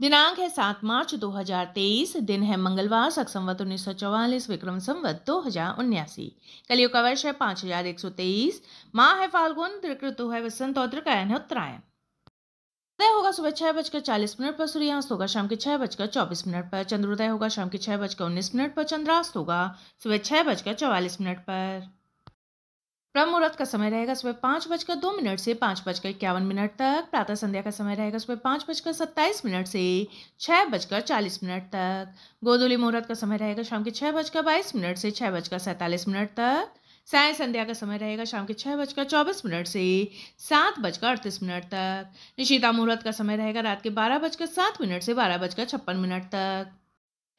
दिनांक है सात मार्च 2023 दिन है मंगलवार सख संवत उन्नीस सौ चौवालीस विक्रम संवत दो हजार उन्यासी कलियो का वर्ष है पांच हजार एक सौ तेईस माँ है फाल्गुन ऋतु है वसंत और त्रिकायन है उत्तरायण उदय होगा सुबह छह बजकर चालीस मिनट पर सूर्यास्त होगा शाम के छह बजकर चौबीस मिनट पर चंद्रोदय होगा शाम के छह बजकर उन्नीस मिनट पर चंद्रास्त होगा सुबह छह बजकर चौवालीस मिनट पर ब्रह्म मुहूर्त का समय रहेगा सुबह पाँच बजकर दो मिनट से पाँच बजकर इक्यावन मिनट तक प्रातः संध्या का समय रहेगा सुबह पाँच बजकर सत्ताईस मिनट से छः बजकर चालीस मिनट तक गोदुली मुहूर्त का समय रहेगा शाम के छः बजकर बाईस मिनट से छः बजकर सैंतालीस मिनट तक साय संध्या का समय रहेगा शाम के छः बजकर चौबीस मिनट से सात बजकर अड़तीस मिनट तक निशिता मुहूर्त का समय रहेगा रात के बारह बजकर सात मिनट से बारह बजकर छप्पन मिनट तक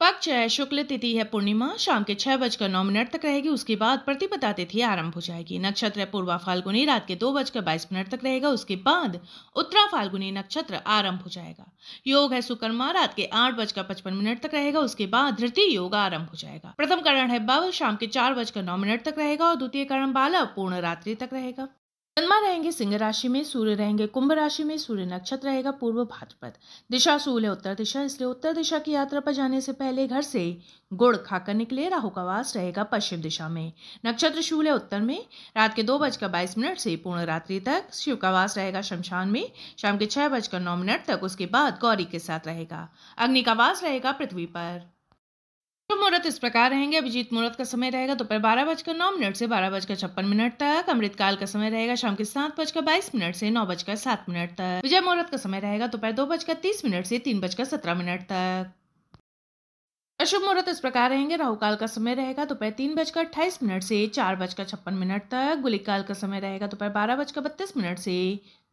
पक्ष है शुक्ल तिथि है पूर्णिमा शाम के छह बजकर नौ मिनट तक रहेगी उसके बाद प्रतिपदा तिथि आरंभ हो जाएगी नक्षत्र है पूर्वा फाल्गुनी रात के दो बजकर बाईस मिनट तक रहेगा उसके बाद उत्तरा फाल्गुनी नक्षत्र आरंभ हो जाएगा योग है सुकर्मा रात के आठ बजकर पचपन मिनट तक रहेगा उसके बाद धृतीय योग आरंभ हो जाएगा प्रथम करण है बव शाम के चार बजकर नौ मिनट तक रहेगा और द्वितीय करण बालव पूर्ण रात्रि तक रहेगा चंद्रमा रहेंगे सिंह राशि में सूर्य रहेंगे कुंभ राशि में सूर्य नक्षत्र रहेगा पूर्व भाद्रपद दिशा सूल है उत्तर दिशा इसलिए उत्तर दिशा की यात्रा पर जाने से पहले घर से गुड़ खाकर निकले राहु का वास रहेगा पश्चिम दिशा में नक्षत्र शूल है उत्तर में रात के दो बजकर बाईस मिनट से पूर्ण रात्रि तक शिव का वास रहेगा शमशान में शाम के छह बजकर नौ मिनट तक उसके बाद गौरी के साथ रहेगा अग्नि का वास रहेगा पृथ्वी पर मुहूर्त इस प्रकार रहेंगे अभिजीत मुहूर्त का समय रहेगा दोपहर बारह बजकर नौ मिनट से बारह बजकर छप्पन मिनट तक अमृतकाल का समय रहेगा शाम के सात बजकर बाईस मिनट से नौ बजकर सात मिनट तक विजय मुहूर्त का समय रहेगा दोपहर दो बजकर तीस मिनट से तीन बजकर सत्रह मिनट तक अशुभ मुहूर्त इस प्रकार रहेंगे राहु काल का समय रहेगा दोपहर तीन बजकर अट्ठाईस मिनट से चार बजकर छप्पन मिनट तक गुलिक काल का समय रहेगा दोपहर बारह बजकर बत्तीस मिनट से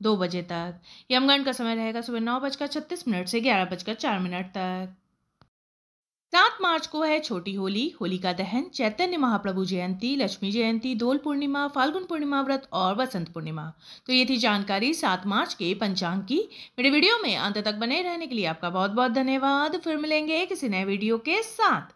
दो बजे तक यमगण का समय रहेगा सुबह नौ बजकर छत्तीस मिनट से ग्यारह बजकर चार मिनट तक सात मार्च को है छोटी होली होलिका दहन चैतन्य महाप्रभु जयंती लक्ष्मी जयंती दोल पूर्णिमा फाल्गुन पूर्णिमा व्रत और बसंत पूर्णिमा तो ये थी जानकारी सात मार्च के पंचांग की मेरे वीडियो में अंत तक बने रहने के लिए आपका बहुत बहुत धन्यवाद फिर मिलेंगे किसी नए वीडियो के साथ